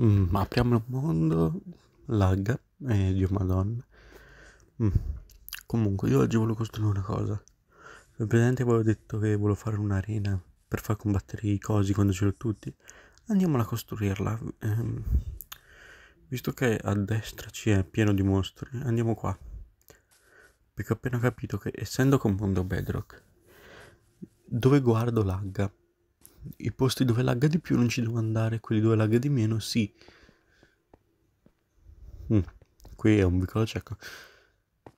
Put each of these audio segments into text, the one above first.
Mm, ma apriamo il mondo, lagga, eh, Dio madonna. Mm. Comunque, io oggi volevo costruire una cosa. Il presente avevo detto che volevo fare un'arena per far combattere i cosi quando c'erano tutti. Andiamola a costruirla. Eh, visto che a destra ci è pieno di mostri, andiamo qua. Perché ho appena capito che essendo con mondo bedrock, dove guardo lagga? i posti dove lagga di più non ci devo andare, quelli dove lagga di meno sì. Mm, qui è un piccolo cieco.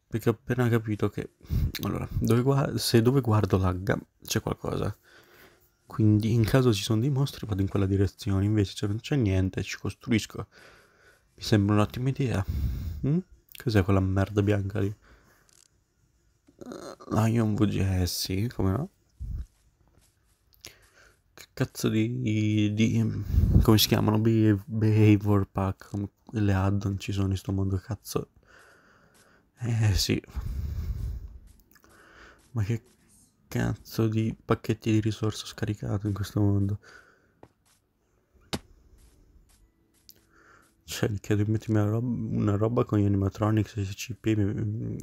Perché ho appena capito che... Allora, dove se dove guardo lagga c'è qualcosa. Quindi in caso ci sono dei mostri vado in quella direzione, invece se non c'è niente ci costruisco. Mi sembra un'ottima idea. Mm? Cos'è quella merda bianca lì? Ah, io un VGS, come no? cazzo di, di, come si chiamano behavior pack le add-on ci sono in sto mondo cazzo eh sì ma che cazzo di pacchetti di risorse ho scaricato in questo mondo cioè chiedo di mettermi una roba, una roba con gli animatronics e cp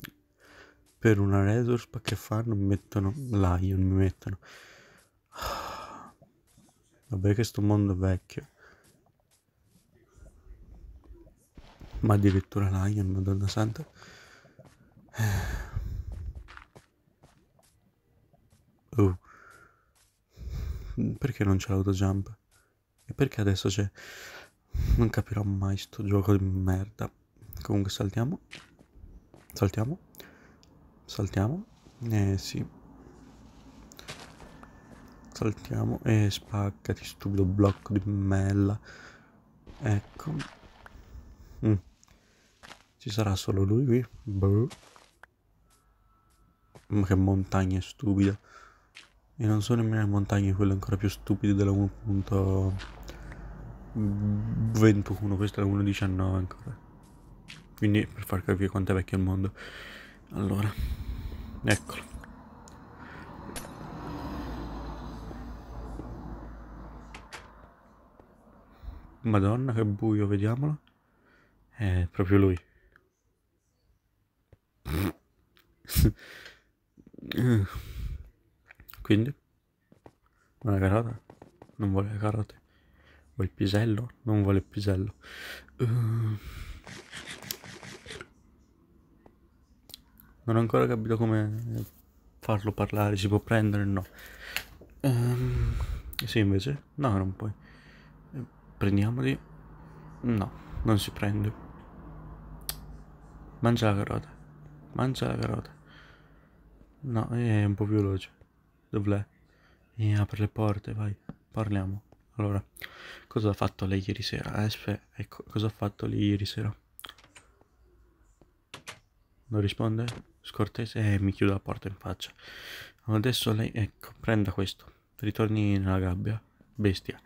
per una resource pack che fanno mi mettono lion mi mettono Vabbè che sto mondo è vecchio. Ma addirittura l'Ion, madonna santa. Eh. Oh. Perché non c'è l'autojump? E perché adesso c'è... Non capirò mai sto gioco di merda. Comunque saltiamo. Saltiamo. Saltiamo. Eh sì saltiamo e spaccati stupido blocco di mella ecco mm. ci sarà solo lui qui boh. ma che montagna stupida e non sono nemmeno le montagne quelle ancora più stupide della 1.21 questa è la 1.19 ancora quindi per far capire quanto è vecchio il mondo allora eccolo Madonna, che buio, vediamolo. È proprio lui. Quindi? Una carota? Non vuole le carote. Vuoi il pisello? Non vuole il pisello. Eh. Non ho ancora capito come farlo parlare. Si può prendere? No. Um... Sì, invece? No, non puoi. Prendiamoli. No, non si prende. Mangia la carota. Mangia la carota. No, è un po' più veloce. Dov'è? E apri le porte, vai. Parliamo. Allora, cosa ha fatto lei ieri sera? Espe, eh, ecco, cosa ha fatto lei ieri sera? Non risponde? Scortese? Eh, mi chiude la porta in faccia. Adesso lei, ecco, prenda questo. Ritorni nella gabbia. Bestia.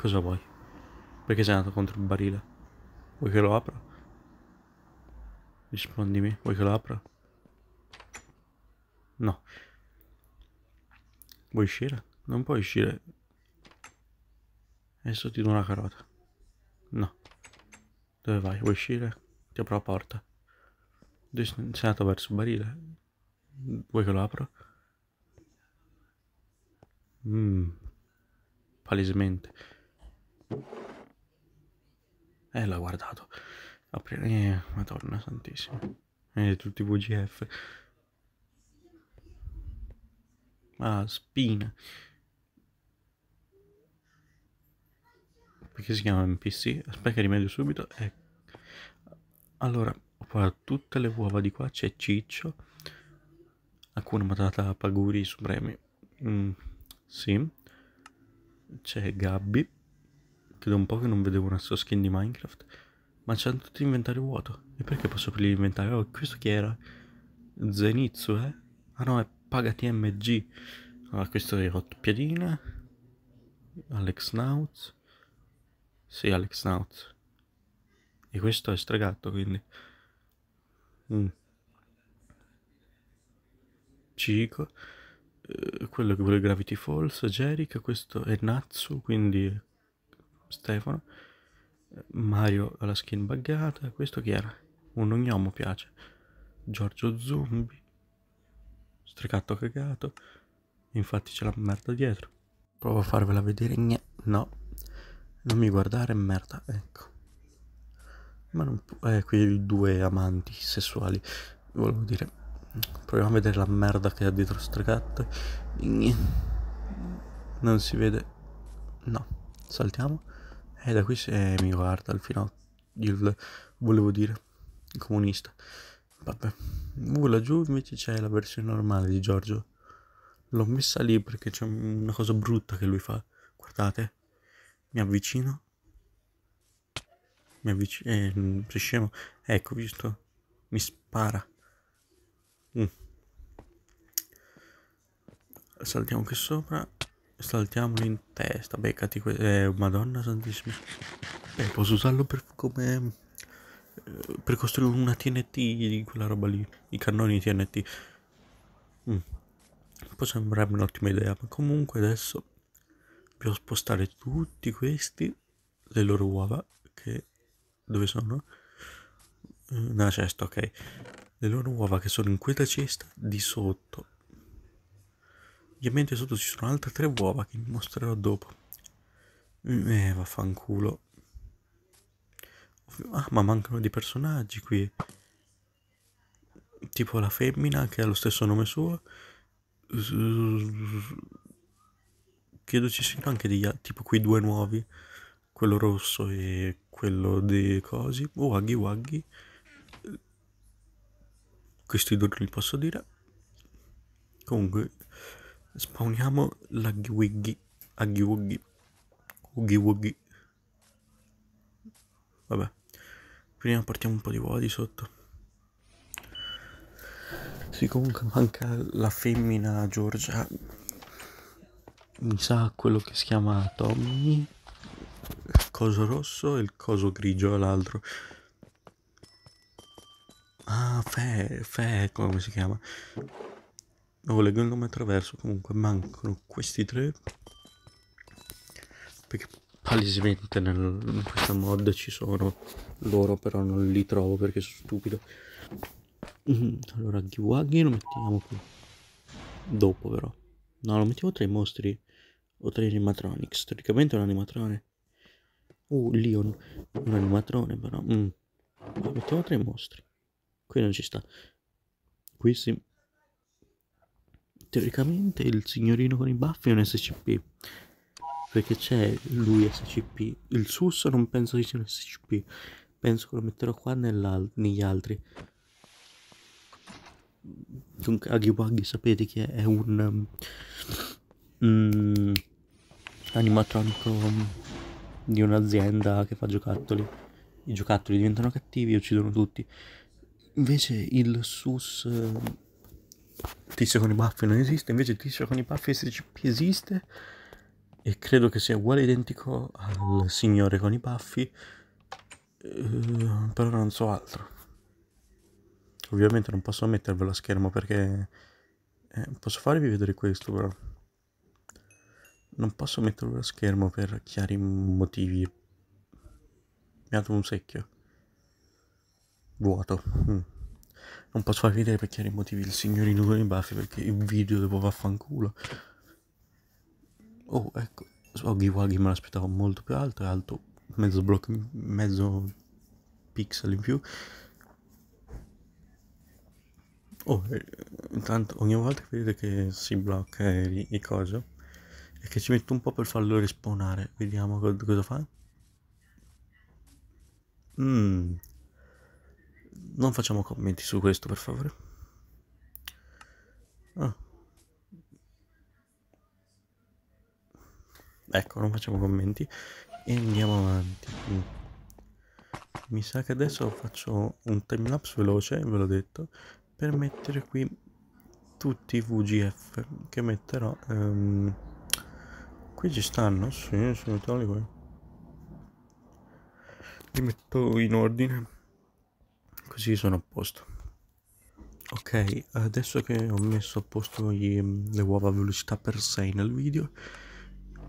Cosa vuoi? Perché sei andato contro il barile? Vuoi che lo apra? Rispondimi, vuoi che lo apra? No. Vuoi uscire? Non puoi uscire. Adesso ti do una carota. No. Dove vai? Vuoi uscire? Ti apro la porta. sei andato verso il barile? Vuoi che lo apro? Mmm. Palesemente. Eh, l'ha guardato. Aprire... Eh, madonna santissima. Eh, tutti i VGF. Ah, spina. Perché si chiama NPC? Aspetta che rimedio subito. Eh. Allora, qua tutte le uova di qua c'è Ciccio. Alcuna patata paguri supremi. Mm, sì. C'è Gabby che da un po' che non vedevo una sua skin di Minecraft, ma c'è tutto l'inventario vuoto. E perché posso aprire l'inventario? Oh, questo chi era? Zenitsu, eh? Ah no, è PagaTMG. Allora, questo è Hot Piadina, Alex Nauts. Sì, Alex Nauts. E questo è stregato, quindi... Mm. Cico eh, quello che vuole Gravity Falls, Jerick, questo è Natsu, quindi Stefano. Eh, Mario ha la skin buggata. Questo chi era? Un ognomo piace. Giorgio Zumbi. Stricatto cagato. Infatti c'è la merda dietro. Provo a farvela vedere. Gne. No. Non mi guardare, merda. Ecco. Ma non può... Eh, i due amanti sessuali. Volevo dire... Proviamo a vedere la merda che ha dietro Stricatto. Non si vede. No. Saltiamo. E eh, da qui se mi guarda il finale, il, volevo dire, il comunista. Vabbè, uh, laggiù invece c'è la versione normale di Giorgio. L'ho messa lì perché c'è una cosa brutta che lui fa. Guardate, mi avvicino. Mi avvicino. Eh, sei scemo. Ecco, visto. Mi spara. Mm. Saltiamo qui sopra saltiamolo in testa, beccati questo. Eh, madonna santissima. Eh, posso usarlo per come... Eh, per costruire una TNT di quella roba lì, i cannoni TNT. Mm. Può sembrare un'ottima idea, ma comunque adesso dobbiamo spostare tutti questi, le loro uova, che... dove sono? Eh, Nella cesta, cioè, ok. Le loro uova che sono in quella cesta di sotto Ovviamente sotto ci sono altre tre uova che vi mostrerò dopo. Mm, eh, vaffanculo. Ah, ma mancano dei personaggi qui. Tipo la femmina che ha lo stesso nome suo. Credo ci siano anche degli altri, tipo quei due nuovi. Quello rosso e quello dei cosi. Oh, Waggy Waggy. Questi due non li posso dire. Comunque, Spawniamo la Gwiggy. Uggy Gwiggy. Uggy Wuggy. Vabbè. Prima portiamo un po' di uova di sotto. Sì, comunque manca la femmina Giorgia. Mi sa quello che si chiama Tommy. Il coso rosso e il coso grigio l'altro. Ah, Fe, Fe, come si chiama? Non leggo il nome attraverso. Comunque mancano questi tre. Perché palesemente nel, in questa mod ci sono loro, però non li trovo perché sono stupido. Allora, Giwaghi lo mettiamo qui. Dopo però. No, lo mettiamo tra i mostri o tra gli animatronics. Teoricamente è un animatrone. Uh, Leon, un, un animatrone però. Mm. Lo mettiamo tra i mostri. Qui non ci sta. Qui sì teoricamente il signorino con i baffi è un SCP. Perché c'è lui SCP. Il sus non penso che sia un SCP. Penso che lo metterò qua negli altri. Comunque Agiwagi sapete che è un um, animatronico um, di un'azienda che fa giocattoli. I giocattoli diventano cattivi e uccidono tutti. Invece il sus... Uh, tizio con i baffi non esiste, invece il tizio con i baffi esiste e credo che sia uguale identico al signore con i baffi, eh, però non so altro. Ovviamente non posso mettervelo a schermo perché eh, posso farvi vedere questo però. Non posso metterlo a schermo per chiari motivi. Mi ha dato un secchio. Vuoto. Mm non posso farvi vedere per chiari motivi il signorino con i baffi perché il video devo vaffanculo oh ecco Swaggy Waggy me l'aspettavo molto più alto è alto mezzo blocco mezzo pixel in più oh eh, intanto ogni volta che vedete che si blocca i, i coso e che ci metto un po' per farlo respawnare vediamo co cosa fa mmm non facciamo commenti su questo, per favore. Ah. Ecco, non facciamo commenti e andiamo avanti. Mm. Mi sa che adesso faccio un timelapse veloce, ve l'ho detto, per mettere qui tutti i VGF che metterò. Um, qui ci stanno? Sì, sono tali qui. Li metto in ordine così sono a posto ok adesso che ho messo a posto gli, le uova a velocità per 6 nel video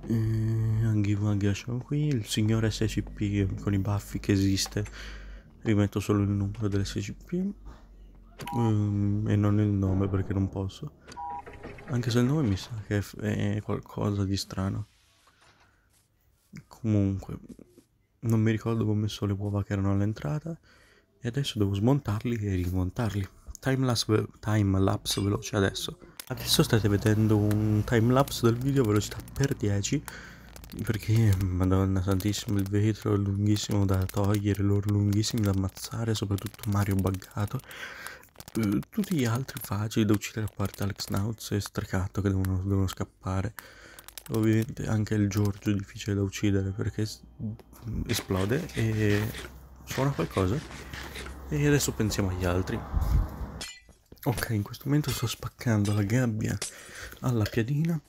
eh, anche magia sono qui il signore SCP con i baffi che esiste rimetto solo il numero dell'SCP um, ehm, e non il nome perché non posso anche se il nome mi sa che è, è qualcosa di strano comunque non mi ricordo come ho messo le uova che erano all'entrata e adesso devo smontarli e rimontarli timelapse time veloce adesso adesso state vedendo un timelapse del video a velocità per 10 perché madonna santissimo il vetro è lunghissimo da togliere loro lunghissimi da ammazzare soprattutto Mario buggato eh, tutti gli altri facili da uccidere a parte Alex Nauts e Strecato che devono, devono scappare ovviamente anche il Giorgio è difficile da uccidere perché esplode e Suona qualcosa? E adesso pensiamo agli altri. Ok, in questo momento sto spaccando la gabbia alla piadina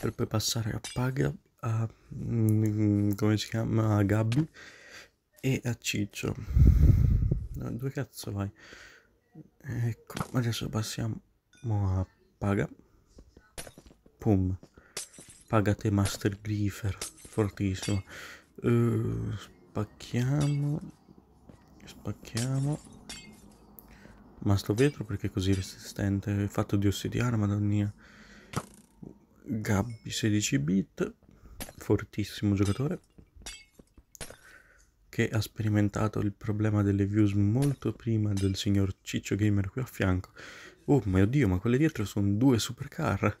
per poi passare a Paga, a, mm, come si chiama, a Gabbi e a Ciccio. Dove cazzo vai? Ecco, adesso passiamo a Paga. Pum. Pagate Master Griefer, fortissimo. Uh, Spacchiamo. Spacchiamo. Ma sto vetro perché è così resistente? È fatto di ossidiana, madonna. Gabbi 16 bit, fortissimo giocatore, che ha sperimentato il problema delle views molto prima del signor Ciccio Gamer qui a fianco. Oh mio dio, ma quelle dietro sono due supercar.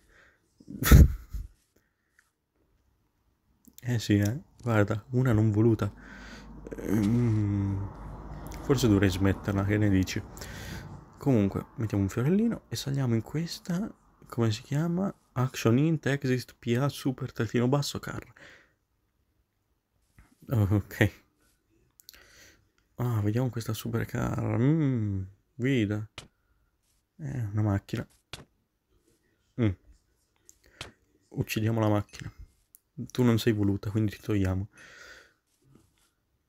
eh sì, eh. Guarda, una non voluta. Ehm, forse dovrei smetterla, che ne dici? Comunque, mettiamo un fiorellino e saliamo in questa, come si chiama? Action Int Exist PA Super trattino basso car. Ok. Ah, vediamo questa supercar. Mm, guida. È eh, una macchina. Mm. Uccidiamo la macchina. Tu non sei voluta, quindi ti togliamo.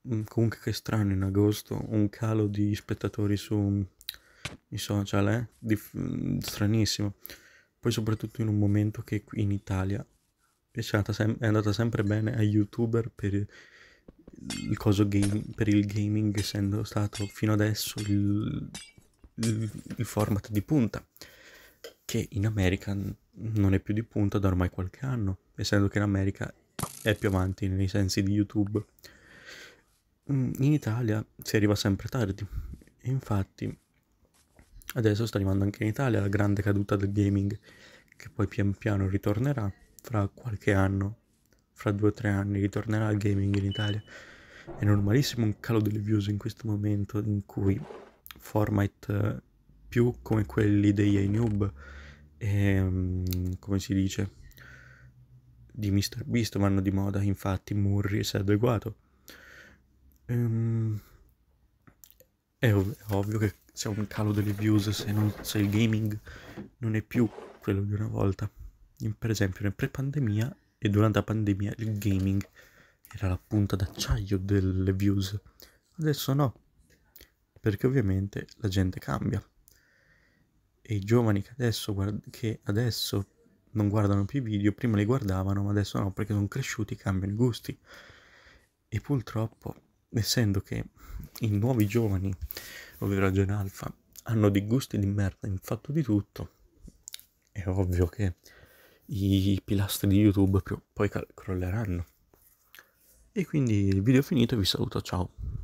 Mm, comunque che strano in agosto, un calo di spettatori su i social, eh? Dif mm, stranissimo. Poi soprattutto in un momento che qui in Italia è, è andata sempre bene ai youtuber per il, il coso game, per il gaming, essendo stato fino adesso il, il, il format di punta, che in America non è più di punta da ormai qualche anno, essendo che in America è più avanti nei sensi di YouTube. Mm, in Italia si arriva sempre tardi. Infatti, adesso sta arrivando anche in Italia la grande caduta del gaming, che poi pian piano ritornerà fra qualche anno, fra due o tre anni ritornerà il gaming in Italia. È normalissimo un calo delle views in questo momento in cui format eh, più come quelli degli iNoob e mm, come si dice di MrBeast vanno di moda, infatti Murri si è adeguato Ehm, è, ov è, ovvio che c'è un calo delle views se, non, se, il gaming non è più quello di una volta. In, per esempio, nel pre-pandemia e durante la pandemia il gaming era la punta d'acciaio delle views. Adesso no, perché ovviamente la gente cambia. E i giovani che adesso, che adesso non guardano più i video, prima li guardavano, ma adesso no, perché sono cresciuti, cambiano i gusti. E purtroppo essendo che i nuovi giovani, ovvero la Gen Alfa, hanno dei gusti di merda in fatto di tutto, è ovvio che i pilastri di YouTube poi crolleranno. E quindi il video è finito, vi saluto, ciao.